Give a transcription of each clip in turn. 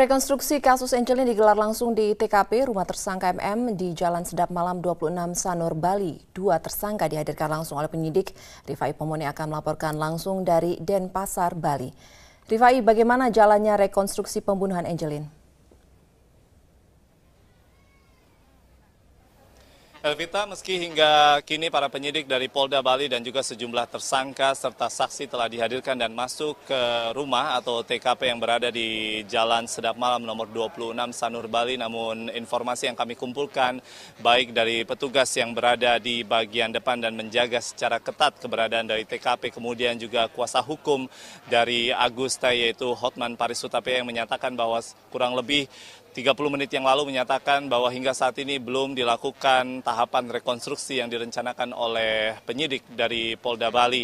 Rekonstruksi kasus Angelin digelar langsung di TKP rumah tersangka MM di Jalan Sedap Malam 26 Sanur, Bali. Dua tersangka dihadirkan langsung oleh penyidik. Rifai Pomone akan melaporkan langsung dari Denpasar, Bali. Rifai, bagaimana jalannya rekonstruksi pembunuhan Angelin? Elvita, meski hingga kini para penyidik dari Polda Bali dan juga sejumlah tersangka serta saksi telah dihadirkan dan masuk ke rumah atau TKP yang berada di Jalan Sedap Malam nomor 26 Sanur Bali, namun informasi yang kami kumpulkan baik dari petugas yang berada di bagian depan dan menjaga secara ketat keberadaan dari TKP, kemudian juga kuasa hukum dari Agusta yaitu Hotman Paris Hutapea yang menyatakan bahwa kurang lebih 30 menit yang lalu menyatakan bahwa hingga saat ini belum dilakukan tahapan rekonstruksi yang direncanakan oleh penyidik dari Polda Bali.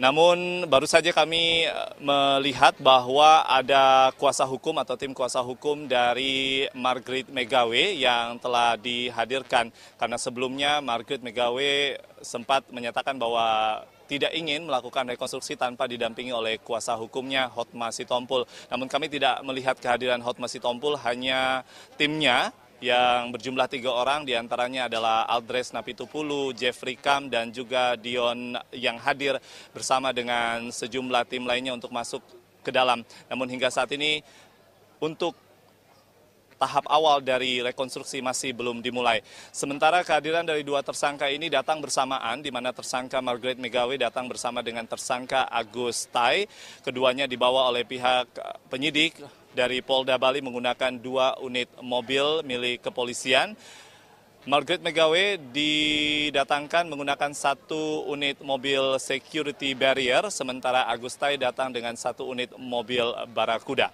Namun baru saja kami eh, melihat bahwa ada kuasa hukum atau tim kuasa hukum dari Margaret Megawe yang telah dihadirkan karena sebelumnya Margaret Megawe sempat menyatakan bahwa tidak ingin melakukan rekonstruksi tanpa didampingi oleh kuasa hukumnya Hotma Sitompul. Namun kami tidak melihat kehadiran Hotma Sitompul, hanya timnya yang berjumlah tiga orang diantaranya adalah Aldres Napitupulu, Jeffrey Kam dan juga Dion yang hadir bersama dengan sejumlah tim lainnya untuk masuk ke dalam. Namun hingga saat ini untuk tahap awal dari rekonstruksi masih belum dimulai. Sementara kehadiran dari dua tersangka ini datang bersamaan, di mana tersangka Margaret Megawe datang bersama dengan tersangka Agus Tai. Keduanya dibawa oleh pihak penyidik dari Polda Bali menggunakan dua unit mobil milik kepolisian. Margaret Megawe didatangkan menggunakan satu unit mobil security barrier, sementara Agustai datang dengan satu unit mobil barakuda.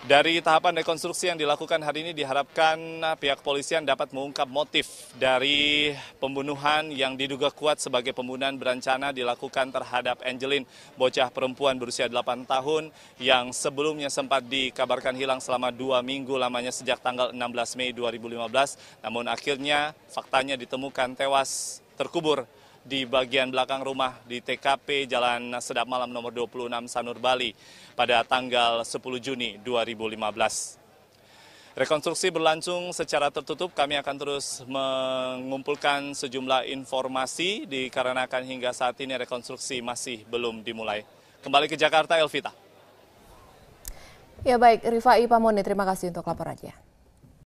Dari tahapan rekonstruksi yang dilakukan hari ini diharapkan uh, pihak kepolisian dapat mengungkap motif dari pembunuhan yang diduga kuat sebagai pembunuhan berencana dilakukan terhadap Angelin, bocah perempuan berusia 8 tahun yang sebelumnya sempat dikabarkan hilang selama dua minggu lamanya sejak tanggal 16 Mei 2015. Namun akhirnya faktanya ditemukan tewas terkubur di bagian belakang rumah di TKP Jalan Sedap Malam nomor 26 Sanur Bali pada tanggal 10 Juni 2015. Rekonstruksi berlangsung secara tertutup. Kami akan terus mengumpulkan sejumlah informasi dikarenakan hingga saat ini rekonstruksi masih belum dimulai. Kembali ke Jakarta, Elvita. Ya baik, Rifai Pamoni, terima kasih untuk laporannya.